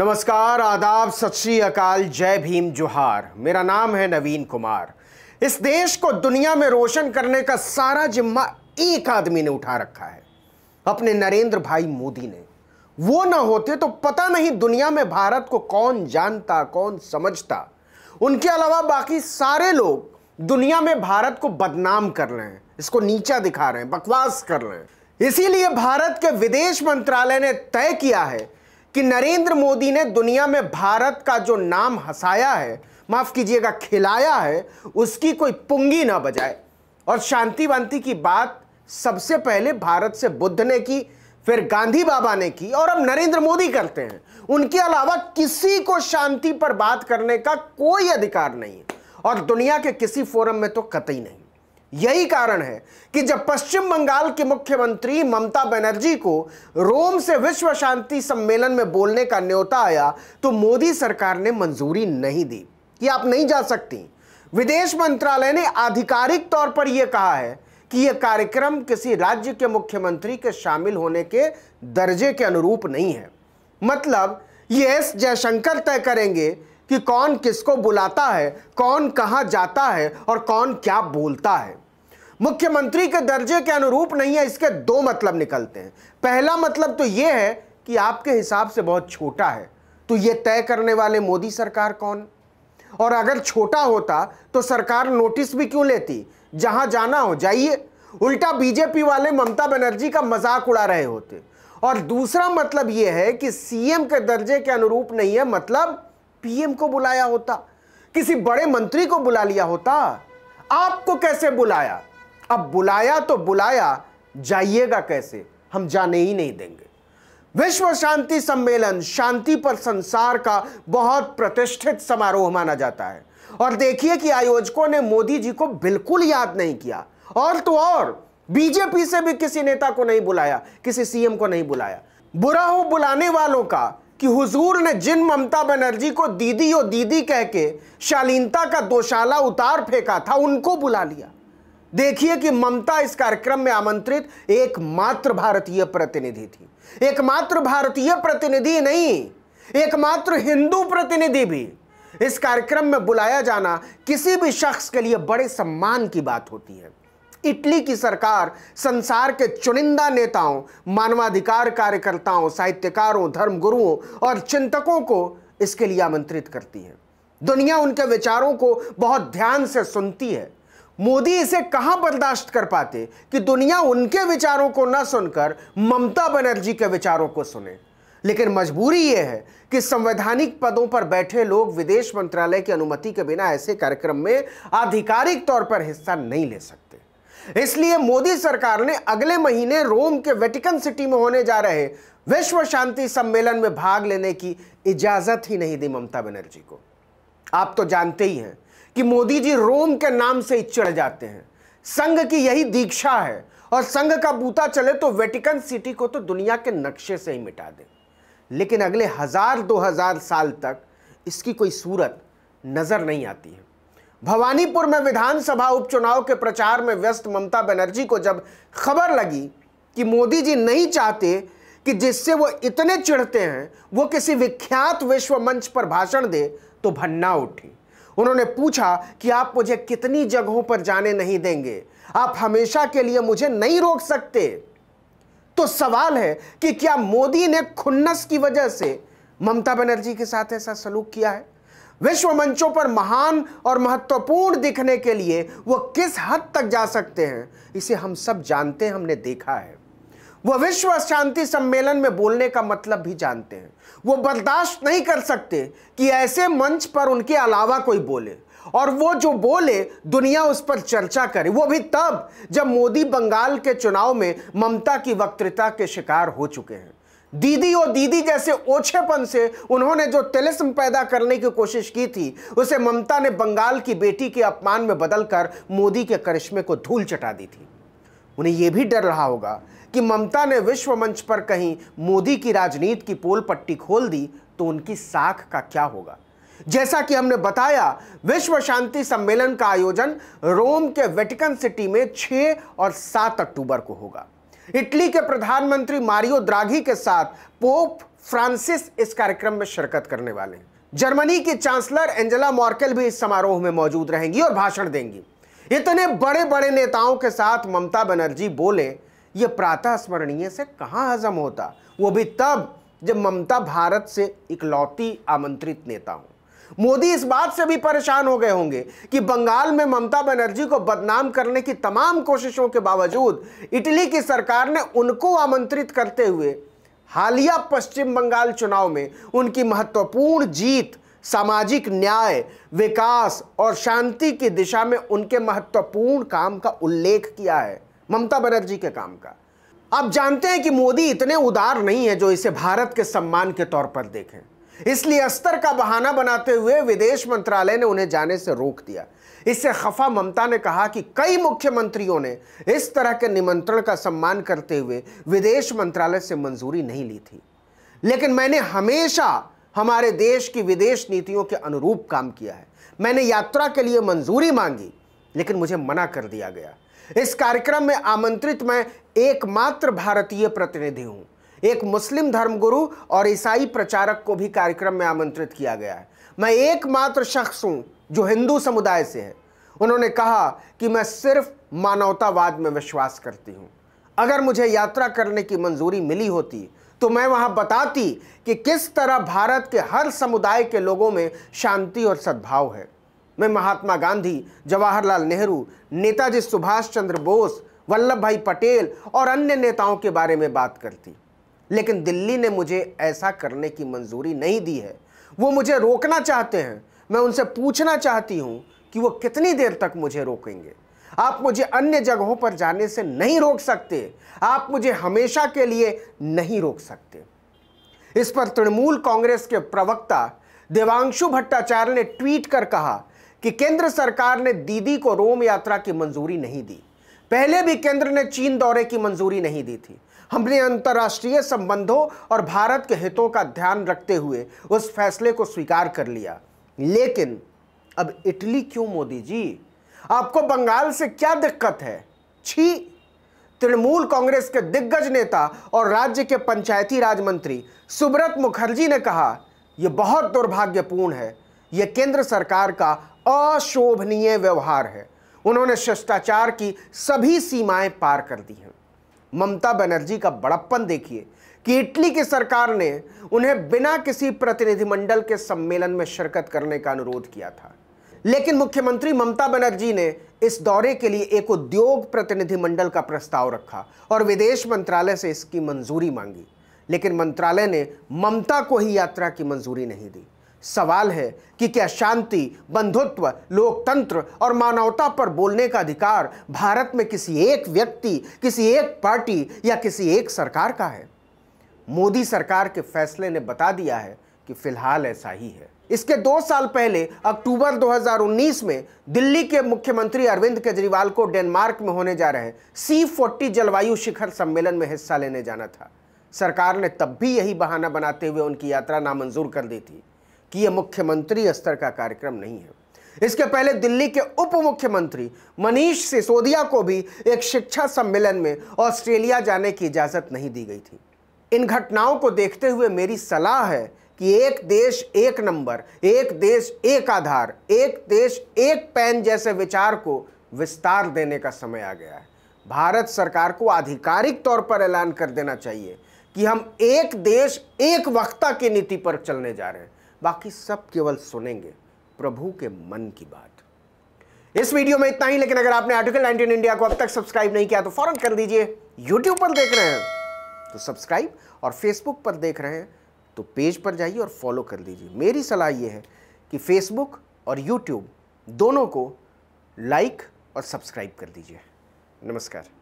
नमस्कार आदाब सत श्री अकाल जय भीम जोहार मेरा नाम है नवीन कुमार इस देश को दुनिया में रोशन करने का सारा जिम्मा एक आदमी ने उठा रखा है अपने नरेंद्र भाई मोदी ने वो ना होते तो पता नहीं दुनिया में भारत को कौन जानता कौन समझता उनके अलावा बाकी सारे लोग दुनिया में भारत को बदनाम कर रहे हैं इसको नीचा दिखा रहे हैं बकवास कर रहे हैं इसीलिए भारत के विदेश मंत्रालय ने तय किया है कि नरेंद्र मोदी ने दुनिया में भारत का जो नाम हंसाया है माफ कीजिएगा खिलाया है उसकी कोई पुंगी ना बजाए और शांति वांति की बात सबसे पहले भारत से बुद्ध ने की फिर गांधी बाबा ने की और अब नरेंद्र मोदी करते हैं उनके अलावा किसी को शांति पर बात करने का कोई अधिकार नहीं है और दुनिया के किसी फोरम में तो कतई नहीं यही कारण है कि जब पश्चिम बंगाल की मुख्यमंत्री ममता बनर्जी को रोम से विश्व शांति सम्मेलन में बोलने का न्योता आया तो मोदी सरकार ने मंजूरी नहीं दी कि आप नहीं जा सकती विदेश मंत्रालय ने आधिकारिक तौर पर यह कहा है कि यह कार्यक्रम किसी राज्य के मुख्यमंत्री के शामिल होने के दर्जे के अनुरूप नहीं है मतलब ये एस जयशंकर तय करेंगे कि कौन किसको बुलाता है कौन कहाँ जाता है और कौन क्या बोलता है मुख्यमंत्री के दर्जे के अनुरूप नहीं है इसके दो मतलब निकलते हैं पहला मतलब तो ये है कि आपके हिसाब से बहुत छोटा है तो ये तय करने वाले मोदी सरकार कौन और अगर छोटा होता तो सरकार नोटिस भी क्यों लेती जहां जाना हो जाइए उल्टा बीजेपी वाले ममता बनर्जी का मजाक उड़ा रहे होते और दूसरा मतलब यह है कि सीएम के दर्जे के अनुरूप नहीं है मतलब पीएम को बुलाया होता किसी बड़े मंत्री को बुला लिया होता आपको कैसे बुलाया अब बुलाया तो बुलाया जाइएगा कैसे हम जाने ही नहीं देंगे विश्व शांति सम्मेलन शांति पर संसार का बहुत प्रतिष्ठित समारोह माना जाता है और देखिए कि आयोजकों ने मोदी जी को बिल्कुल याद नहीं किया और तो और बीजेपी से भी किसी नेता को नहीं बुलाया किसी सीएम को नहीं बुलाया बुरा हो बुलाने वालों का कि हुजूर ने जिन ममता बनर्जी को दीदी और दीदी कह के शालीनता का दोशाला उतार फेंका था उनको बुला लिया देखिए कि ममता इस कार्यक्रम में आमंत्रित एकमात्र भारतीय प्रतिनिधि थी एकमात्र भारतीय प्रतिनिधि नहीं एकमात्र हिंदू प्रतिनिधि भी इस कार्यक्रम में बुलाया जाना किसी भी शख्स के लिए बड़े सम्मान की बात होती है इटली की सरकार संसार के चुनिंदा नेताओं मानवाधिकार कार्यकर्ताओं साहित्यकारों धर्मगुरुओं और चिंतकों को इसके लिए आमंत्रित करती है दुनिया उनके विचारों को बहुत ध्यान से सुनती है मोदी इसे कहां बर्दाश्त कर पाते कि दुनिया उनके विचारों को न सुनकर ममता बनर्जी के विचारों को सुने लेकिन मजबूरी यह है कि संवैधानिक पदों पर बैठे लोग विदेश मंत्रालय की अनुमति के बिना ऐसे कार्यक्रम में आधिकारिक तौर पर हिस्सा नहीं ले सकते इसलिए मोदी सरकार ने अगले महीने रोम के वेटिकन सिटी में होने जा रहे विश्व शांति सम्मेलन में भाग लेने की इजाजत ही नहीं दी ममता बनर्जी को आप तो जानते ही हैं कि मोदी जी रोम के नाम से ही चढ़ जाते हैं संघ की यही दीक्षा है और संघ का बूता चले तो वेटिकन सिटी को तो दुनिया के नक्शे से ही मिटा दे लेकिन अगले हजार दो हजार साल तक इसकी कोई सूरत नज़र नहीं आती है भवानीपुर में विधानसभा उपचुनाव के प्रचार में व्यस्त ममता बनर्जी को जब खबर लगी कि मोदी जी नहीं चाहते कि जिससे वो इतने चिढ़ते हैं वो किसी विख्यात विश्व मंच पर भाषण दे तो भन्ना उठी उन्होंने पूछा कि आप मुझे कितनी जगहों पर जाने नहीं देंगे आप हमेशा के लिए मुझे नहीं रोक सकते तो सवाल है कि क्या मोदी ने खुन्नस की वजह से ममता बनर्जी के साथ ऐसा सलूक किया है विश्व मंचों पर महान और महत्वपूर्ण दिखने के लिए वो किस हद तक जा सकते हैं इसे हम सब जानते हैं हमने देखा है वह विश्व शांति सम्मेलन में बोलने का मतलब भी जानते हैं वो बर्दाश्त नहीं कर सकते कि ऐसे मंच पर उनके अलावा कोई बोले और वो जो बोले दुनिया उस पर चर्चा करे वो भी तब जब मोदी बंगाल के चुनाव में ममता की वक्तृता के शिकार हो चुके हैं दीदी और दीदी जैसे ओछेपन से उन्होंने जो तिलिस्म पैदा करने की कोशिश की थी उसे ममता ने बंगाल की बेटी के अपमान में बदलकर मोदी के करिश्मे को धूल चटा दी थी उन्हें यह भी डर रहा होगा कि ममता ने विश्व मंच पर कहीं मोदी की राजनीति की पोल पट्टी खोल दी तो उनकी साख का क्या होगा जैसा कि हमने बताया विश्व शांति सम्मेलन का आयोजन रोम के वेटिकन सिटी में 6 और 7 अक्टूबर को होगा इटली के प्रधानमंत्री मारियो द्राघी के साथ पोप फ्रांसिस इस कार्यक्रम में शिरकत करने वाले हैं जर्मनी की चांसलर एंजेला मॉर्केल भी इस समारोह में मौजूद रहेंगी और भाषण देंगी इतने बड़े बड़े नेताओं के साथ ममता बनर्जी बोले ये प्रातः स्मरणीय से कहां हजम होता वो भी तब जब ममता भारत से इकलौती आमंत्रित नेता हूं मोदी इस बात से भी परेशान हो गए होंगे कि बंगाल में ममता बनर्जी को बदनाम करने की तमाम कोशिशों के बावजूद इटली की सरकार ने उनको आमंत्रित करते हुए हालिया पश्चिम बंगाल चुनाव में उनकी महत्वपूर्ण जीत सामाजिक न्याय विकास और शांति की दिशा में उनके महत्वपूर्ण काम का उल्लेख किया है ममता बनर्जी के काम का आप जानते हैं कि मोदी इतने उदार नहीं है जो इसे भारत के सम्मान के तौर पर देखें इसलिए अस्तर का बहाना बनाते हुए विदेश मंत्रालय ने उन्हें जाने से रोक दिया इससे खफा ममता ने कहा कि कई मुख्यमंत्रियों ने इस तरह के निमंत्रण का सम्मान करते हुए विदेश मंत्रालय से मंजूरी नहीं ली थी लेकिन मैंने हमेशा हमारे देश की विदेश नीतियों के अनुरूप काम किया है मैंने यात्रा के लिए मंजूरी मांगी लेकिन मुझे मना कर दिया गया इस कार्यक्रम में आमंत्रित मैं एकमात्र भारतीय प्रतिनिधि हूं एक मुस्लिम धर्मगुरु और ईसाई प्रचारक को भी कार्यक्रम में आमंत्रित किया गया है मैं एकमात्र शख्स हूँ जो हिंदू समुदाय से है उन्होंने कहा कि मैं सिर्फ मानवतावाद में विश्वास करती हूँ अगर मुझे यात्रा करने की मंजूरी मिली होती तो मैं वहाँ बताती कि किस तरह भारत के हर समुदाय के लोगों में शांति और सद्भाव है मैं महात्मा गांधी जवाहरलाल नेहरू नेताजी सुभाष चंद्र बोस वल्लभ भाई पटेल और अन्य नेताओं के बारे में बात करती लेकिन दिल्ली ने मुझे ऐसा करने की मंजूरी नहीं दी है वो मुझे रोकना चाहते हैं मैं उनसे पूछना चाहती हूँ कि वो कितनी देर तक मुझे रोकेंगे आप मुझे अन्य जगहों पर जाने से नहीं रोक सकते आप मुझे हमेशा के लिए नहीं रोक सकते इस पर तृणमूल कांग्रेस के प्रवक्ता देवांशु भट्टाचार्य ने ट्वीट कर कहा कि केंद्र सरकार ने दीदी को रोम यात्रा की मंजूरी नहीं दी पहले भी केंद्र ने चीन दौरे की मंजूरी नहीं दी थी हमने अंतर्राष्ट्रीय संबंधों और भारत के हितों का ध्यान रखते हुए उस फैसले को स्वीकार कर लिया लेकिन अब इटली क्यों मोदी जी आपको बंगाल से क्या दिक्कत है छी तृणमूल कांग्रेस के दिग्गज नेता और राज्य के पंचायती राज मंत्री सुब्रत मुखर्जी ने कहा यह बहुत दुर्भाग्यपूर्ण है यह केंद्र सरकार का अशोभनीय व्यवहार है उन्होंने शिष्टाचार की सभी सीमाएं पार कर दी हैं ममता बनर्जी का बड़प्पन देखिए कि इटली की सरकार ने उन्हें बिना किसी प्रतिनिधिमंडल के सम्मेलन में शिरकत करने का अनुरोध किया था लेकिन मुख्यमंत्री ममता बनर्जी ने इस दौरे के लिए एक उद्योग प्रतिनिधिमंडल का प्रस्ताव रखा और विदेश मंत्रालय से इसकी मंजूरी मांगी लेकिन मंत्रालय ने ममता को ही यात्रा की मंजूरी नहीं दी सवाल है कि क्या शांति बंधुत्व लोकतंत्र और मानवता पर बोलने का अधिकार भारत में किसी एक व्यक्ति किसी एक पार्टी या किसी एक सरकार का है मोदी सरकार के फैसले ने बता दिया है कि फिलहाल ऐसा ही है इसके दो साल पहले अक्टूबर 2019 में दिल्ली के मुख्यमंत्री अरविंद केजरीवाल को डेनमार्क में होने जा रहे सी फोर्टी जलवायु शिखर सम्मेलन में हिस्सा लेने जाना था सरकार ने तब भी यही बहाना बनाते हुए उनकी यात्रा नामंजूर कर दी थी कि यह मुख्यमंत्री स्तर का कार्यक्रम नहीं है इसके पहले दिल्ली के उप मुख्यमंत्री मनीष सिसोदिया को भी एक शिक्षा सम्मेलन में ऑस्ट्रेलिया जाने की इजाज़त नहीं दी गई थी इन घटनाओं को देखते हुए मेरी सलाह है कि एक देश एक नंबर एक देश एक आधार एक देश एक पैन जैसे विचार को विस्तार देने का समय आ गया है भारत सरकार को आधिकारिक तौर पर ऐलान कर देना चाहिए कि हम एक देश एक वक्ता की नीति पर चलने जा रहे हैं बाकी सब केवल सुनेंगे प्रभु के मन की बात इस वीडियो में इतना ही लेकिन अगर आपने आर्टिकल 19 इंडिया को अब तक सब्सक्राइब नहीं किया तो फौरन कर दीजिए यूट्यूब पर देख रहे हैं तो सब्सक्राइब और फेसबुक पर देख रहे हैं तो पेज पर जाइए और फॉलो कर दीजिए मेरी सलाह ये है कि फेसबुक और यूट्यूब दोनों को लाइक और सब्सक्राइब कर दीजिए नमस्कार